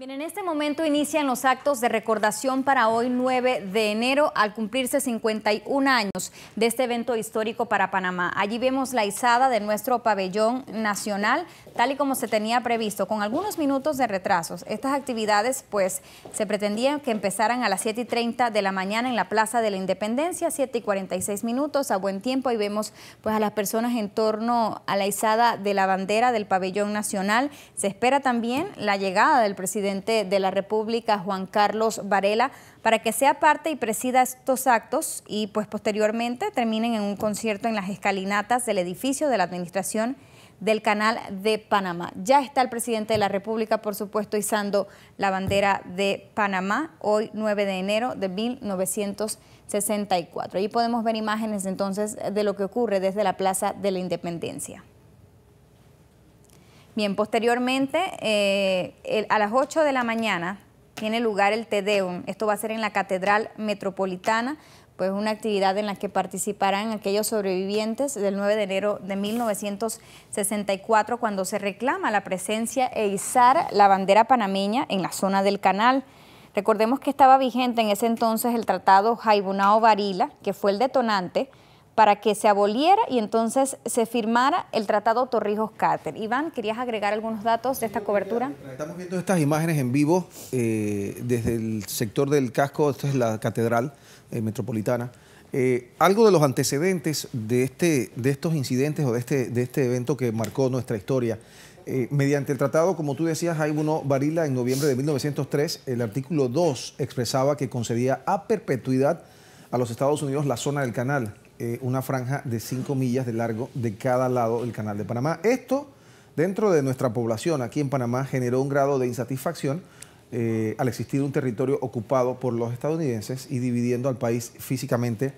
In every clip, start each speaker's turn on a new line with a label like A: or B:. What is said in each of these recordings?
A: Bien, en este momento inician los actos de recordación para hoy 9 de enero al cumplirse 51 años de este evento histórico para Panamá. Allí vemos la izada de nuestro pabellón nacional tal y como se tenía previsto, con algunos minutos de retrasos. Estas actividades pues se pretendían que empezaran a las 7 y 30 de la mañana en la Plaza de la Independencia, 7 y 46 minutos a buen tiempo y vemos pues a las personas en torno a la izada de la bandera del pabellón nacional. Se espera también la llegada del presidente de la República, Juan Carlos Varela, para que sea parte y presida estos actos y pues posteriormente terminen en un concierto en las escalinatas del edificio de la Administración del Canal de Panamá. Ya está el presidente de la República, por supuesto, izando la bandera de Panamá, hoy 9 de enero de 1964. Ahí podemos ver imágenes entonces de lo que ocurre desde la Plaza de la Independencia. Bien, posteriormente, eh, a las 8 de la mañana tiene lugar el Tedeum. Esto va a ser en la Catedral Metropolitana, pues una actividad en la que participarán aquellos sobrevivientes del 9 de enero de 1964, cuando se reclama la presencia e izar la bandera panameña en la zona del canal. Recordemos que estaba vigente en ese entonces el tratado Jaibunao Varila, que fue el detonante para que se aboliera y entonces se firmara el Tratado Torrijos-Cáter. Iván, ¿querías agregar algunos datos de esta cobertura?
B: Estamos viendo estas imágenes en vivo eh, desde el sector del casco, esta es la catedral eh, metropolitana. Eh, algo de los antecedentes de, este, de estos incidentes o de este, de este evento que marcó nuestra historia. mediante el tratado, como tú decías, hay uno, Varila, en noviembre de 1903, el artículo 2 expresaba que concedía a perpetuidad a los Estados Unidos la zona del canal. Eh, una franja de 5 millas de largo de cada lado del Canal de Panamá. Esto, dentro de nuestra población aquí en Panamá, generó un grado de insatisfacción eh, al existir un territorio ocupado por los estadounidenses y dividiendo al país físicamente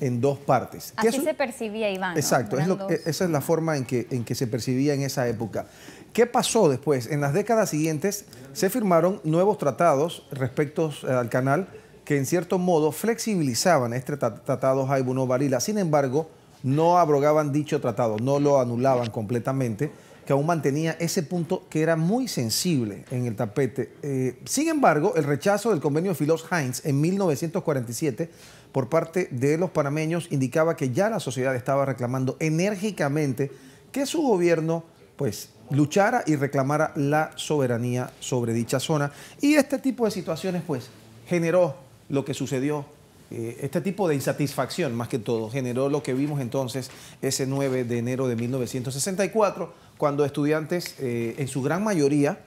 B: en dos partes. Así
A: se percibía, Iván. Exacto, esa
B: es la forma en que se percibía en esa época. ¿Qué pasó después? En las décadas siguientes se firmaron nuevos tratados respecto eh, al canal que en cierto modo flexibilizaban este tratado Jaibuno Varila. Sin embargo, no abrogaban dicho tratado, no lo anulaban completamente, que aún mantenía ese punto que era muy sensible en el tapete. Eh, sin embargo, el rechazo del convenio Filos-Heinz en 1947 por parte de los panameños indicaba que ya la sociedad estaba reclamando enérgicamente que su gobierno pues luchara y reclamara la soberanía sobre dicha zona. Y este tipo de situaciones pues generó lo que sucedió. Eh, este tipo de insatisfacción, más que todo, generó lo que vimos entonces ese 9 de enero de 1964, cuando estudiantes, eh, en su gran mayoría,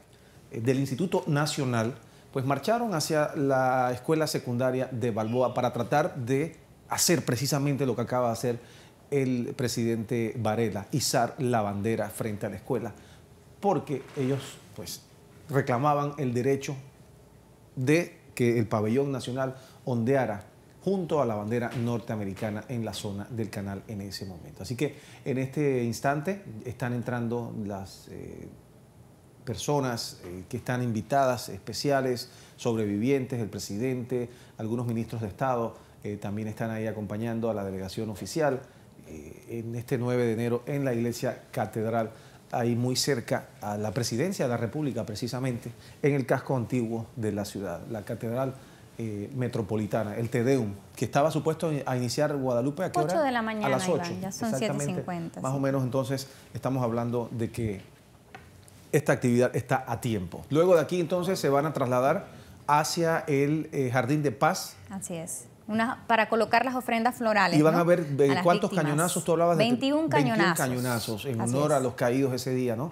B: eh, del Instituto Nacional, pues marcharon hacia la escuela secundaria de Balboa para tratar de hacer precisamente lo que acaba de hacer el presidente Varela, izar la bandera frente a la escuela, porque ellos pues reclamaban el derecho de que el pabellón nacional ondeara junto a la bandera norteamericana en la zona del canal en ese momento. Así que en este instante están entrando las eh, personas eh, que están invitadas especiales, sobrevivientes, el presidente, algunos ministros de Estado eh, también están ahí acompañando a la delegación oficial en este 9 de enero en la iglesia catedral ahí muy cerca a la presidencia de la República, precisamente, en el casco antiguo de la ciudad, la catedral eh, metropolitana, el Tedeum, que estaba supuesto a iniciar Guadalupe a qué 8 de la mañana, ya son 7.50. Más o menos entonces estamos hablando de que esta actividad está a tiempo. Luego de aquí entonces se van a trasladar hacia el eh, Jardín de Paz.
A: Así es para colocar las ofrendas florales. Y van a ver eh, cuántos cañonazos, tú hablabas de 21 cañonazos. 21
B: cañonazos en honor a los caídos ese día, ¿no?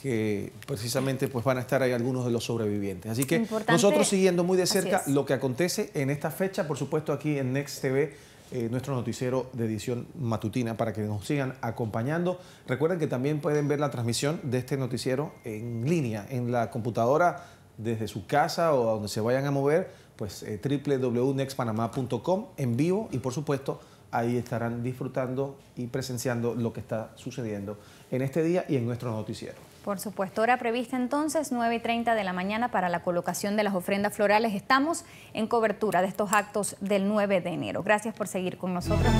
B: que precisamente pues van a estar ahí algunos de los sobrevivientes. Así que nosotros siguiendo muy de cerca lo que acontece en esta fecha, por supuesto aquí en Next TV, eh, nuestro noticiero de edición matutina para que nos sigan acompañando. Recuerden que también pueden ver la transmisión de este noticiero en línea, en la computadora, desde su casa o a donde se vayan a mover pues eh, www.nexpanamá.com en vivo y por supuesto ahí estarán disfrutando y presenciando lo que está sucediendo en este día y en nuestro noticiero.
A: Por supuesto, hora prevista entonces, 9.30 de la mañana para la colocación de las ofrendas florales. Estamos en cobertura de estos actos del 9 de enero. Gracias por seguir con nosotros.